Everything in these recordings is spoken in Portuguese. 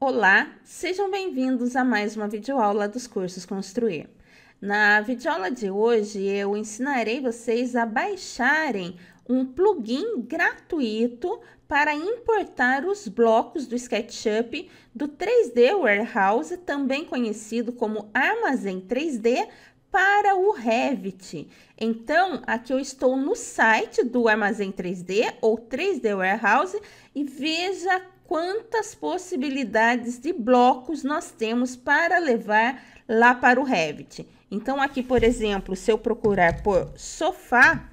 Olá, sejam bem-vindos a mais uma videoaula dos cursos Construir. Na videoaula de hoje, eu ensinarei vocês a baixarem um plugin gratuito para importar os blocos do SketchUp do 3D Warehouse, também conhecido como Armazém 3D, para o Revit. Então, aqui eu estou no site do Armazém 3D ou 3D Warehouse e veja quantas possibilidades de blocos nós temos para levar lá para o Revit. Então, aqui, por exemplo, se eu procurar por sofá,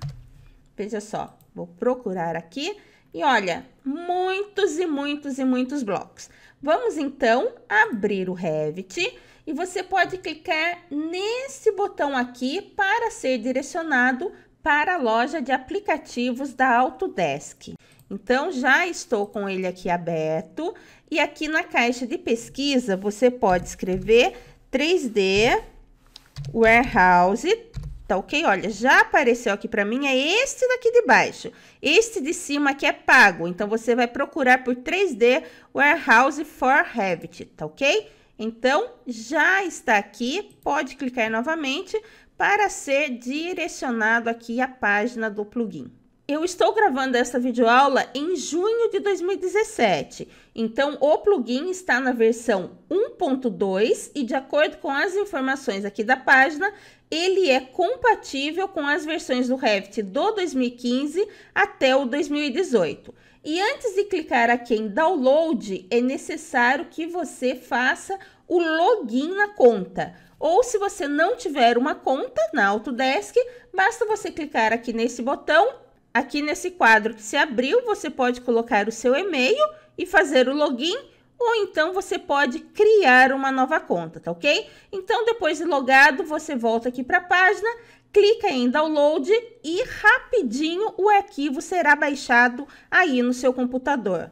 Veja só, vou procurar aqui e olha, muitos e muitos e muitos blocos. Vamos então abrir o Revit e você pode clicar nesse botão aqui para ser direcionado para a loja de aplicativos da Autodesk. Então, já estou com ele aqui aberto e aqui na caixa de pesquisa você pode escrever 3D Warehouse tá ok? Olha, já apareceu aqui para mim, é este daqui de baixo. Este de cima aqui é pago, então você vai procurar por 3D Warehouse for Revit, tá ok? Então, já está aqui, pode clicar novamente para ser direcionado aqui à página do plugin. Eu estou gravando essa videoaula em junho de 2017 então, o plugin está na versão 1.2 e, de acordo com as informações aqui da página, ele é compatível com as versões do Revit do 2015 até o 2018. E antes de clicar aqui em download, é necessário que você faça o login na conta. Ou se você não tiver uma conta na Autodesk, basta você clicar aqui nesse botão, aqui nesse quadro que se abriu, você pode colocar o seu e-mail e fazer o login, ou então você pode criar uma nova conta, tá ok? Então, depois de logado, você volta aqui para a página, clica em download e rapidinho o arquivo será baixado aí no seu computador.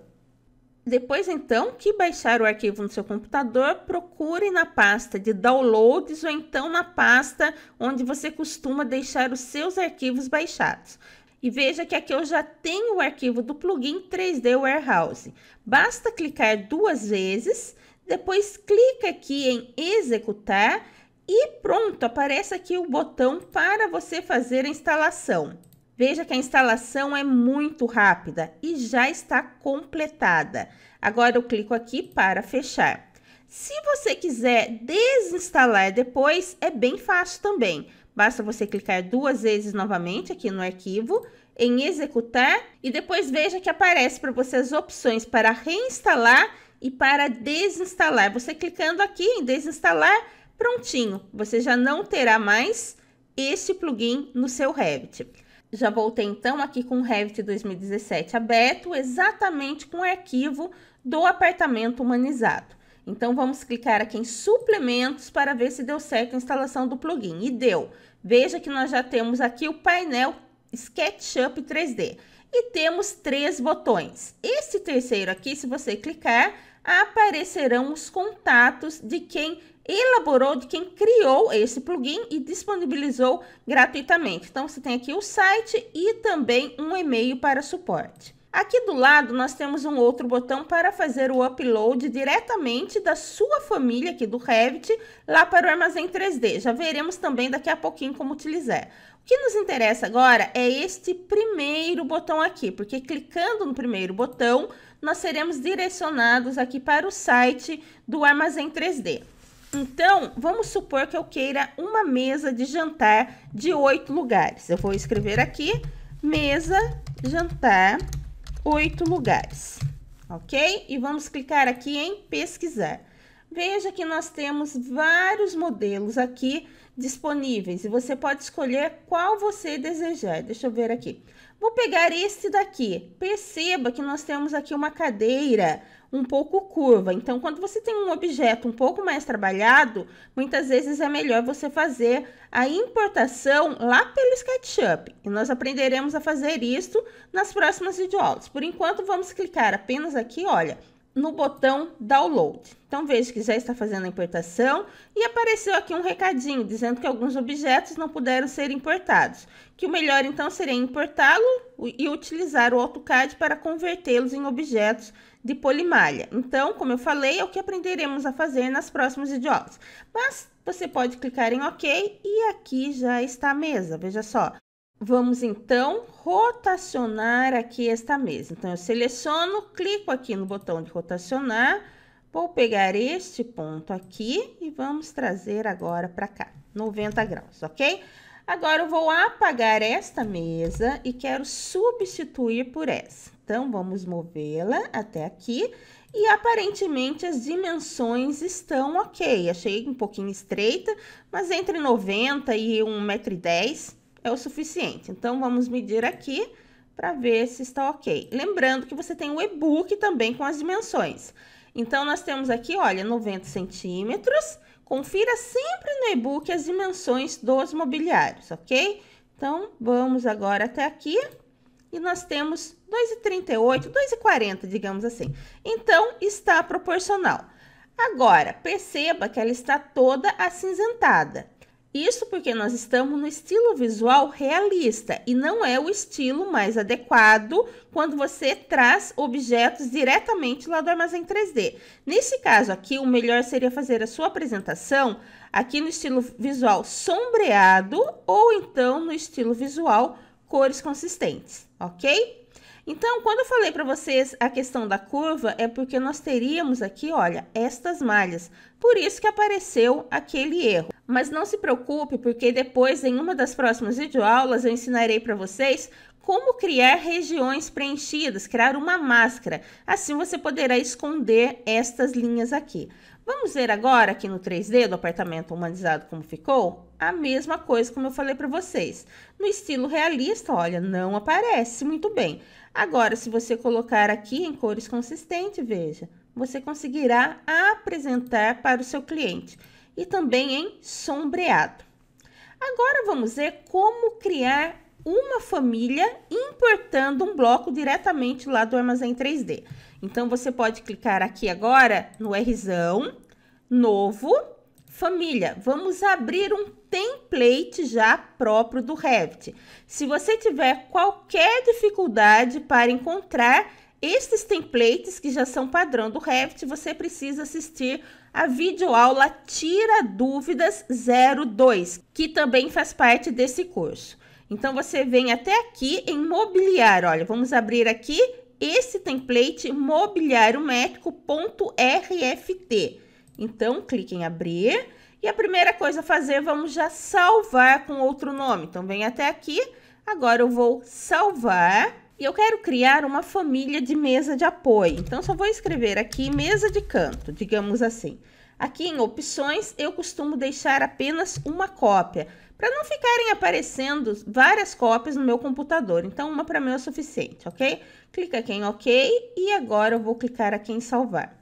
Depois então que baixar o arquivo no seu computador, procure na pasta de downloads ou então na pasta onde você costuma deixar os seus arquivos baixados. E veja que aqui eu já tenho o arquivo do plugin 3D Warehouse. Basta clicar duas vezes, depois clica aqui em executar e pronto, aparece aqui o botão para você fazer a instalação. Veja que a instalação é muito rápida e já está completada. Agora eu clico aqui para fechar. Se você quiser desinstalar depois, é bem fácil também. Basta você clicar duas vezes novamente aqui no arquivo, em executar e depois veja que aparece para você as opções para reinstalar e para desinstalar. Você clicando aqui em desinstalar, prontinho, você já não terá mais este plugin no seu Revit. Já voltei então aqui com o Revit 2017 aberto, exatamente com o arquivo do apartamento humanizado. Então vamos clicar aqui em suplementos para ver se deu certo a instalação do plugin. E deu. Veja que nós já temos aqui o painel SketchUp 3D e temos três botões. Esse terceiro aqui, se você clicar, aparecerão os contatos de quem elaborou, de quem criou esse plugin e disponibilizou gratuitamente. Então, você tem aqui o site e também um e-mail para suporte. Aqui do lado nós temos um outro botão para fazer o upload diretamente da sua família aqui do Revit lá para o armazém 3D. Já veremos também daqui a pouquinho como utilizar. O que nos interessa agora é este primeiro botão aqui, porque clicando no primeiro botão nós seremos direcionados aqui para o site do armazém 3D. Então, vamos supor que eu queira uma mesa de jantar de oito lugares. Eu vou escrever aqui, mesa, jantar oito lugares, ok? E vamos clicar aqui em pesquisar. Veja que nós temos vários modelos aqui disponíveis e você pode escolher qual você desejar. Deixa eu ver aqui. Vou pegar este daqui. Perceba que nós temos aqui uma cadeira um pouco curva. Então, quando você tem um objeto um pouco mais trabalhado, muitas vezes é melhor você fazer a importação lá pelo SketchUp. E nós aprenderemos a fazer isso nas próximas videoaulas. Por enquanto, vamos clicar apenas aqui, olha, no botão download. Então veja que já está fazendo a importação e apareceu aqui um recadinho dizendo que alguns objetos não puderam ser importados, que o melhor então seria importá-lo e utilizar o AutoCAD para convertê-los em objetos de polimalha. Então, como eu falei, é o que aprenderemos a fazer nas próximos idiomas. Mas você pode clicar em OK e aqui já está a mesa, veja só. Vamos então rotacionar aqui esta mesa. Então, eu seleciono, clico aqui no botão de rotacionar, vou pegar este ponto aqui e vamos trazer agora para cá, 90 graus, ok? Agora, eu vou apagar esta mesa e quero substituir por essa. Então, vamos movê-la até aqui e aparentemente as dimensões estão ok. Achei um pouquinho estreita, mas entre 90 e 1,10m é o suficiente. Então, vamos medir aqui para ver se está ok. Lembrando que você tem o e-book também com as dimensões. Então, nós temos aqui, olha, 90 centímetros. Confira sempre no e-book as dimensões dos mobiliários, ok? Então, vamos agora até aqui. E nós temos 2,38, 2,40, digamos assim. Então, está proporcional. Agora, perceba que ela está toda acinzentada. Isso porque nós estamos no estilo visual realista e não é o estilo mais adequado quando você traz objetos diretamente lá do armazém 3D. Nesse caso aqui, o melhor seria fazer a sua apresentação aqui no estilo visual sombreado ou então no estilo visual cores consistentes, ok? Então, quando eu falei para vocês a questão da curva, é porque nós teríamos aqui, olha, estas malhas. Por isso que apareceu aquele erro. Mas não se preocupe, porque depois, em uma das próximas videoaulas, eu ensinarei para vocês como criar regiões preenchidas, criar uma máscara. Assim você poderá esconder estas linhas aqui. Vamos ver agora aqui no 3D do apartamento humanizado como ficou? A mesma coisa como eu falei para vocês. No estilo realista, olha, não aparece muito bem. Agora, se você colocar aqui em cores consistentes, veja, você conseguirá apresentar para o seu cliente e também em sombreado. Agora vamos ver como criar uma família importando um bloco diretamente lá do armazém 3D. Então você pode clicar aqui agora no Rzão, novo, Família, vamos abrir um template já próprio do Revit. Se você tiver qualquer dificuldade para encontrar estes templates que já são padrão do Revit, você precisa assistir a videoaula Tira Dúvidas 02, que também faz parte desse curso. Então você vem até aqui em mobiliar, olha, vamos abrir aqui esse template mobiliariométrico.rft. Então, clique em abrir. E a primeira coisa a fazer, vamos já salvar com outro nome. Então, vem até aqui. Agora eu vou salvar. E eu quero criar uma família de mesa de apoio. Então, só vou escrever aqui mesa de canto, digamos assim. Aqui em opções, eu costumo deixar apenas uma cópia, para não ficarem aparecendo várias cópias no meu computador. Então, uma para mim é o suficiente, ok? Clica aqui em OK e agora eu vou clicar aqui em salvar.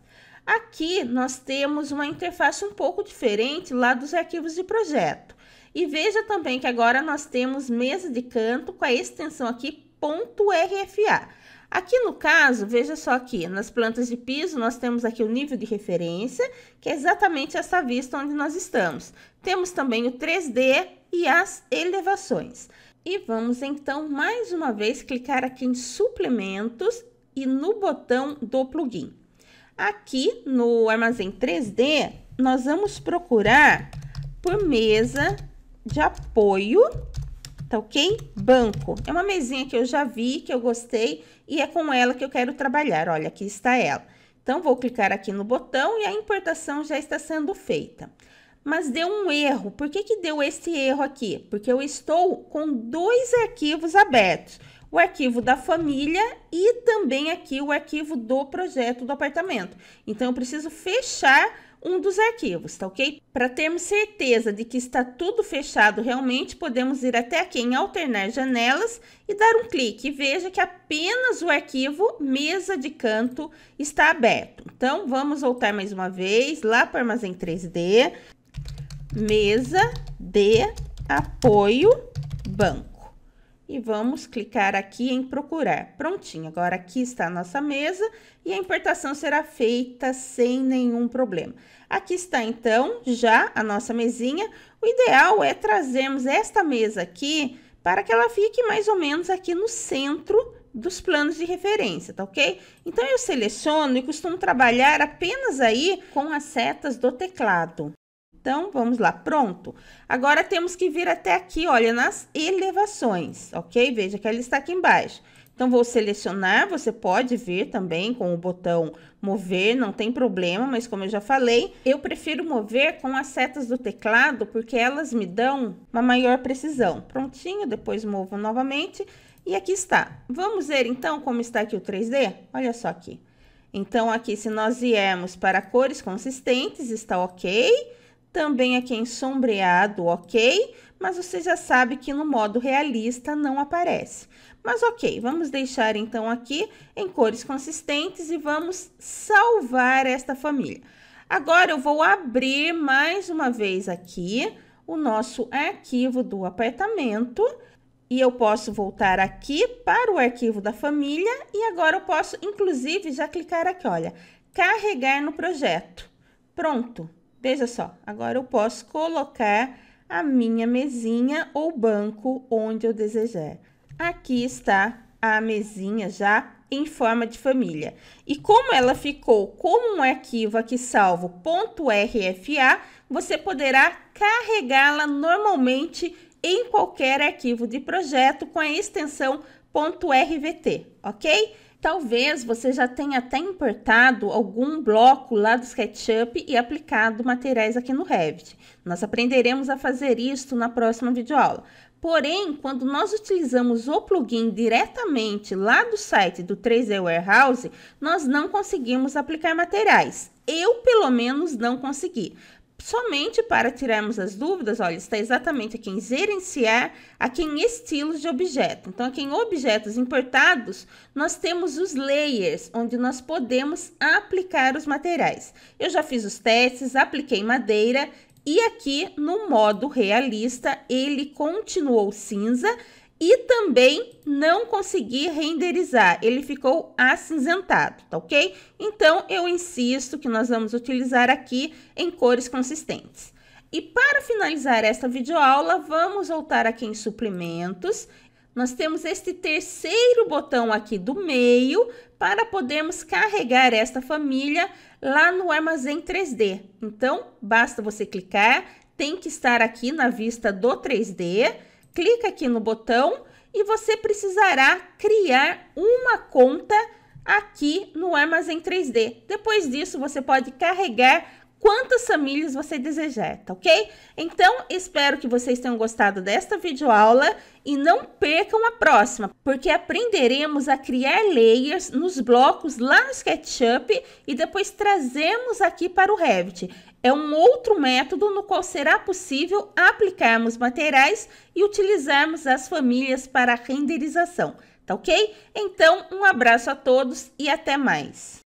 Aqui nós temos uma interface um pouco diferente lá dos arquivos de projeto. E veja também que agora nós temos mesa de canto com a extensão aqui .rfa. Aqui no caso, veja só aqui, nas plantas de piso nós temos aqui o nível de referência, que é exatamente essa vista onde nós estamos. Temos também o 3D e as elevações. E vamos então mais uma vez clicar aqui em suplementos e no botão do plugin. Aqui no armazém 3D, nós vamos procurar por mesa de apoio, tá ok? Banco. É uma mesinha que eu já vi, que eu gostei, e é com ela que eu quero trabalhar. Olha, aqui está ela. Então, vou clicar aqui no botão e a importação já está sendo feita. Mas deu um erro. Por que, que deu esse erro aqui? Porque eu estou com dois arquivos abertos o arquivo da família e também aqui o arquivo do projeto do apartamento. Então, eu preciso fechar um dos arquivos, tá ok? Para termos certeza de que está tudo fechado realmente, podemos ir até aqui em alternar janelas e dar um clique. E veja que apenas o arquivo mesa de canto está aberto. Então, vamos voltar mais uma vez lá para o armazém 3D, mesa de apoio banco e vamos clicar aqui em procurar. Prontinho, agora aqui está a nossa mesa e a importação será feita sem nenhum problema. Aqui está então já a nossa mesinha. O ideal é trazermos esta mesa aqui para que ela fique mais ou menos aqui no centro dos planos de referência, tá ok? Então eu seleciono e costumo trabalhar apenas aí com as setas do teclado. Então, vamos lá, pronto. Agora, temos que vir até aqui, olha, nas elevações, ok? Veja que ela está aqui embaixo. Então, vou selecionar, você pode vir também com o botão mover, não tem problema, mas como eu já falei, eu prefiro mover com as setas do teclado, porque elas me dão uma maior precisão. Prontinho, depois movo novamente e aqui está. Vamos ver, então, como está aqui o 3D? Olha só aqui. Então, aqui, se nós viermos para cores consistentes, está ok também aqui em sombreado, ok? Mas você já sabe que no modo realista não aparece. Mas ok, vamos deixar então aqui em cores consistentes e vamos salvar esta família. Agora eu vou abrir mais uma vez aqui o nosso arquivo do apartamento e eu posso voltar aqui para o arquivo da família e agora eu posso inclusive já clicar aqui, olha, carregar no projeto. Pronto, Veja só, agora eu posso colocar a minha mesinha ou banco onde eu desejar. Aqui está a mesinha já em forma de família. E como ela ficou como um arquivo aqui salvo .rfa, você poderá carregá-la normalmente em qualquer arquivo de projeto com a extensão .rvt, ok? Talvez você já tenha até importado algum bloco lá do SketchUp e aplicado materiais aqui no Revit. Nós aprenderemos a fazer isso na próxima videoaula. Porém, quando nós utilizamos o plugin diretamente lá do site do 3D Warehouse, nós não conseguimos aplicar materiais. Eu, pelo menos, não consegui. Somente para tirarmos as dúvidas, olha, está exatamente aqui em gerenciar, é, aqui em estilos de objeto. Então, aqui em objetos importados, nós temos os layers, onde nós podemos aplicar os materiais. Eu já fiz os testes, apliquei madeira e aqui no modo realista, ele continuou cinza e também não consegui renderizar, ele ficou acinzentado, tá ok? Então, eu insisto que nós vamos utilizar aqui em cores consistentes. E para finalizar esta videoaula, vamos voltar aqui em suplementos. Nós temos este terceiro botão aqui do meio para podermos carregar esta família lá no armazém 3D. Então, basta você clicar, tem que estar aqui na vista do 3D clica aqui no botão e você precisará criar uma conta aqui no Armazém 3D. Depois disso, você pode carregar quantas famílias você desejar, tá ok? Então, espero que vocês tenham gostado desta videoaula e não percam a próxima, porque aprenderemos a criar layers nos blocos lá no SketchUp e depois trazemos aqui para o Revit. É um outro método no qual será possível aplicarmos materiais e utilizarmos as famílias para renderização, tá ok? Então, um abraço a todos e até mais!